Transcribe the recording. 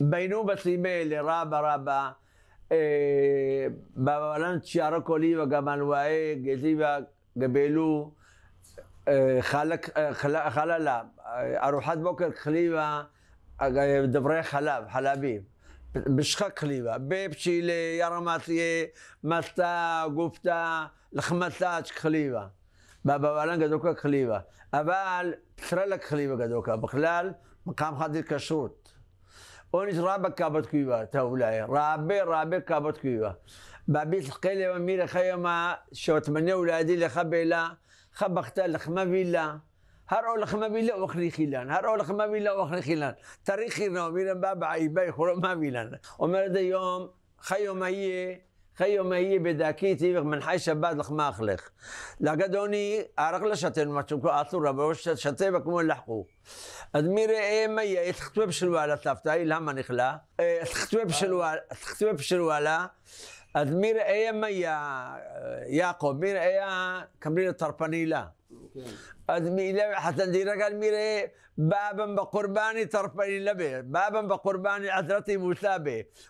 בינו بسيمة אה, לרבה רבה, אה, בבלן שערו קולי قمان واي جزيبا قبيلو خلق خللا أروحات بوكر דברי חלב, חלבים, בשחק חליבה, בפשיל, ירמציה, מסתה, גופתה, לחמסת חליבה. בבלן גדוקה חליבה. אבל פסרלק חליבה גדוקה, בכלל, מקם חדיר כשרות. onis raaba kaabadkuyba taulaya raabe raabe kaabadkuyba baabiis qelema mira khayama shotmane ulaadi lekhabela khabakta lekhmavila هر اول خما بيلا واخري خيلان هر اول خما بيلا واخري خيلان تاريخي نو ميرا بابا عيباي خرو ما بيلان ومرد يوم خيوم هي חייומי יהיה בדקי תיווך מנחי שבת לחמך לך. לגדוני ערך לשתן מצוקו עצורה בראש שתה וכמו לחכו. אז מראה מה יהיה תכתוב שלוואלה סבתאי למה נכלה? תכתוב שלוואלה אז מראה מה יהיה יעקב מראה כמרין טרפנילה. כן. אז מילה לא, חסן דירגל מירה באבן בקורבני טרפנילה באבן בקורבני עזרתי מוסאבה